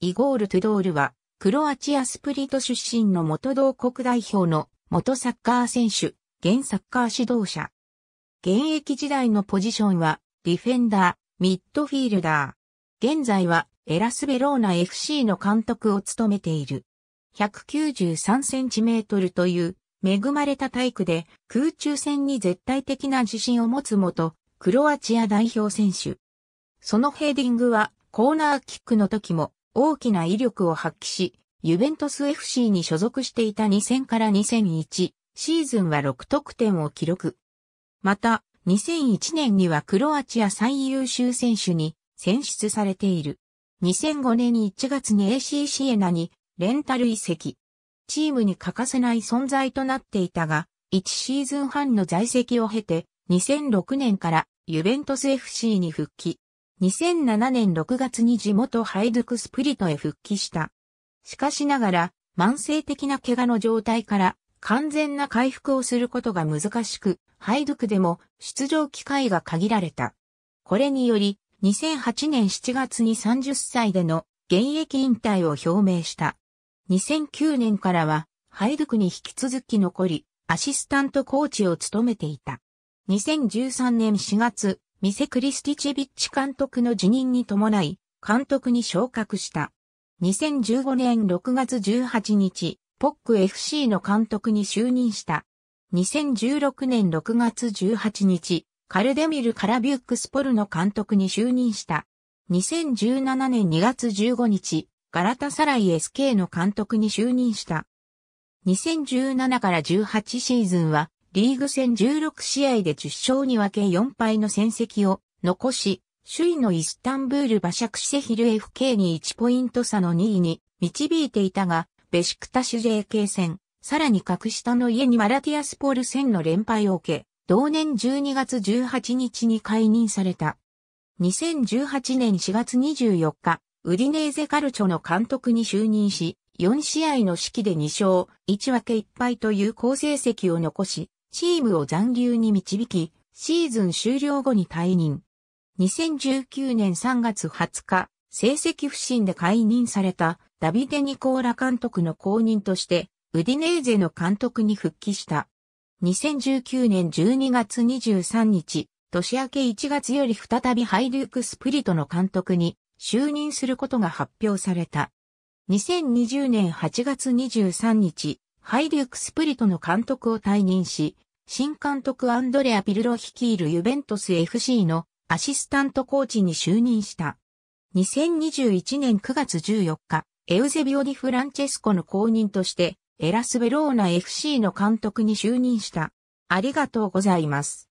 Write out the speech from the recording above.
イゴール・トゥドールは、クロアチアスプリト出身の元同国代表の元サッカー選手、現サッカー指導者。現役時代のポジションは、ディフェンダー、ミッドフィールダー。現在は、エラスベローナ FC の監督を務めている。193センチメートルという、恵まれた体育で、空中戦に絶対的な自信を持つ元、クロアチア代表選手。そのヘディングは、コーナーキックの時も、大きな威力を発揮し、ユベントス FC に所属していた2000から2001シーズンは6得点を記録。また、2001年にはクロアチア最優秀選手に選出されている。2005年1月に AC シエナにレンタル移籍。チームに欠かせない存在となっていたが、1シーズン半の在籍を経て、2006年からユベントス FC に復帰。2007年6月に地元ハイドクスプリトへ復帰した。しかしながら、慢性的な怪我の状態から完全な回復をすることが難しく、ハイドクでも出場機会が限られた。これにより、2008年7月に30歳での現役引退を表明した。2009年からは、ハイドクに引き続き残り、アシスタントコーチを務めていた。2013年4月、ミセ・クリスティチェビッチ監督の辞任に伴い、監督に昇格した。2015年6月18日、ポック FC の監督に就任した。2016年6月18日、カルデミル・カラビュックスポルの監督に就任した。2017年2月15日、ガラタサライ SK の監督に就任した。2017から18シーズンはリーグ戦16試合で10勝に分け4敗の戦績を残し、首位のイスタンブール馬車クシセヒル FK に1ポイント差の2位に導いていたが、ベシクタシュ JK 戦、さらに格下の家にマラティアスポール戦の連敗を受け、同年12月18日に解任された。2018年4月24日、ウディネーゼカルチョの監督に就任し、4試合の式で2勝、1分け1敗という好成績を残し、チームを残留に導き、シーズン終了後に退任。2019年3月20日、成績不振で解任されたダビデ・ニコーラ監督の後任として、ウディネーゼの監督に復帰した。2019年12月23日、年明け1月より再びハイューク・スプリトの監督に就任することが発表された。2020年8月23日、ハイデュクスプリトの監督を退任し、新監督アンドレア・ピルロ率いるユベントス FC のアシスタントコーチに就任した。2021年9月14日、エウゼビオ・ディ・フランチェスコの後任として、エラス・ベローナ FC の監督に就任した。ありがとうございます。